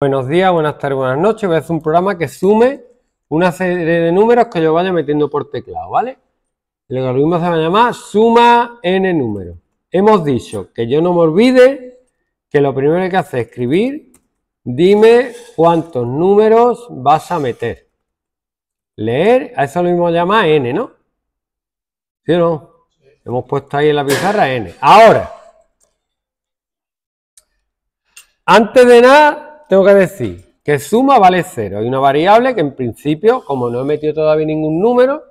Buenos días, buenas tardes, buenas noches. Voy a hacer un programa que sume una serie de números que yo vaya metiendo por teclado, ¿vale? lo mismo se va a llamar suma n números. Hemos dicho que yo no me olvide que lo primero que hace es escribir, dime cuántos números vas a meter. Leer, a eso lo mismo llama n, ¿no? ¿Sí o no? Hemos puesto ahí en la pizarra n. Ahora, antes de nada, tengo que decir que suma vale 0. Hay una variable que en principio, como no he metido todavía ningún número,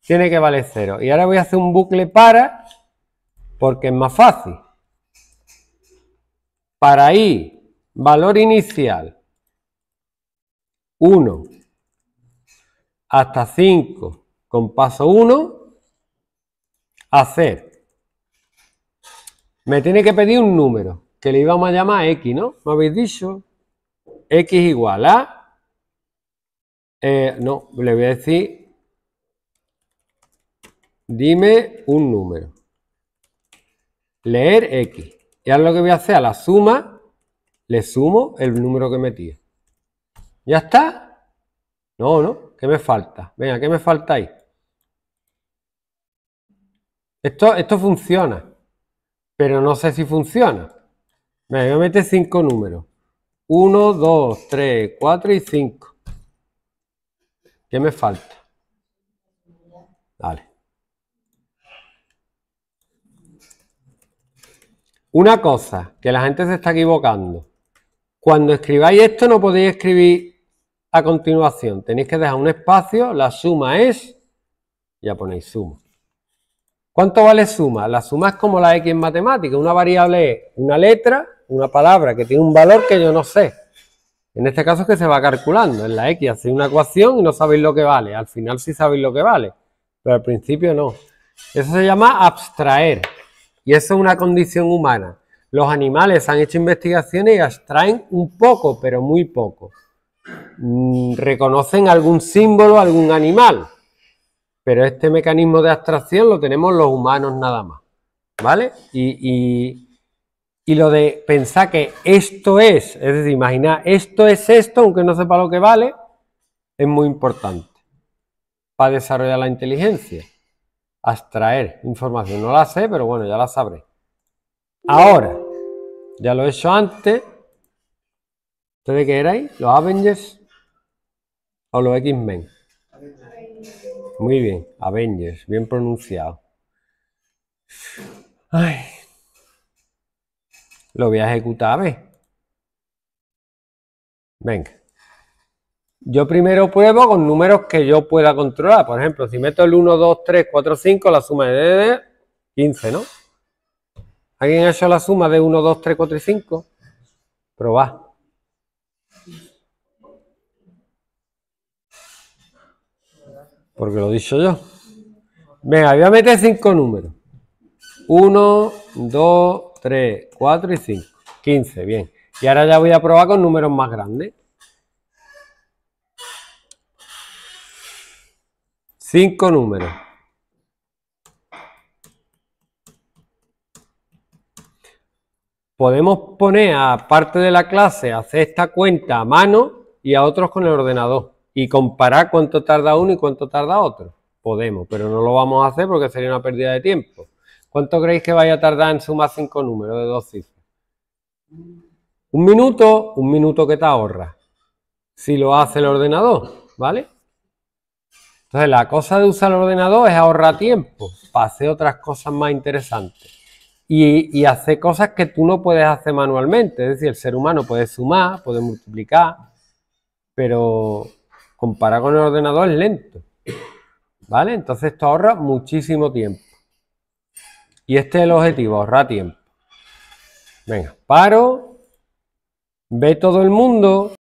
tiene que valer 0. Y ahora voy a hacer un bucle para, porque es más fácil. Para i, valor inicial, 1 hasta 5 con paso 1, hacer. Me tiene que pedir un número, que le íbamos a llamar X, ¿no? ¿Me habéis dicho? X igual a... Eh, no, le voy a decir... Dime un número. Leer X. Y ahora lo que voy a hacer a la suma, le sumo el número que metí. ¿Ya está? No, no. ¿Qué me falta? Venga, ¿qué me falta ahí? Esto, esto funciona, pero no sé si funciona. Venga, voy a meter cinco números. 1, 2, 3, 4 y 5. ¿Qué me falta? Vale. Una cosa que la gente se está equivocando. Cuando escribáis esto no podéis escribir a continuación. Tenéis que dejar un espacio. La suma es... Ya ponéis suma. ¿Cuánto vale suma? La suma es como la X en matemática. Una variable es una letra una palabra que tiene un valor que yo no sé. En este caso es que se va calculando. En la X hacéis una ecuación y no sabéis lo que vale. Al final sí sabéis lo que vale, pero al principio no. Eso se llama abstraer. Y eso es una condición humana. Los animales han hecho investigaciones y abstraen un poco, pero muy poco. Mm, reconocen algún símbolo, algún animal. Pero este mecanismo de abstracción lo tenemos los humanos nada más. ¿Vale? Y, y y lo de pensar que esto es, es decir, imaginar esto es esto, aunque no sepa lo que vale, es muy importante para desarrollar la inteligencia. Abstraer información. No la sé, pero bueno, ya la sabré. Ahora, ya lo he hecho antes. ¿Ustedes qué erais? ¿Los Avengers o los X-Men? Muy bien, Avengers, bien pronunciado. Ay lo voy a ejecutar a B. Venga. Yo primero pruebo con números que yo pueda controlar. Por ejemplo, si meto el 1, 2, 3, 4, 5, la suma de 15, ¿no? ¿Alguien ha hecho la suma de 1, 2, 3, 4 y 5? Probad. Porque lo he dicho yo. Venga, voy a meter 5 números. 1, 2, 3, 4 y 5. 15, bien. Y ahora ya voy a probar con números más grandes. 5 números. Podemos poner a parte de la clase, hacer esta cuenta a mano y a otros con el ordenador y comparar cuánto tarda uno y cuánto tarda otro. Podemos, pero no lo vamos a hacer porque sería una pérdida de tiempo. ¿Cuánto creéis que vaya a tardar en sumar cinco números de dos cifras? Un minuto, un minuto que te ahorra. Si lo hace el ordenador, ¿vale? Entonces, la cosa de usar el ordenador es ahorrar tiempo para hacer otras cosas más interesantes y, hacer cosas que tú no puedes hacer manualmente. Es decir, el ser humano puede sumar, puede multiplicar, pero comparar con el ordenador es lento. ¿Vale? Entonces, esto ahorra muchísimo tiempo. Y este es el objetivo, ahorrar tiempo. Venga, paro. Ve todo el mundo.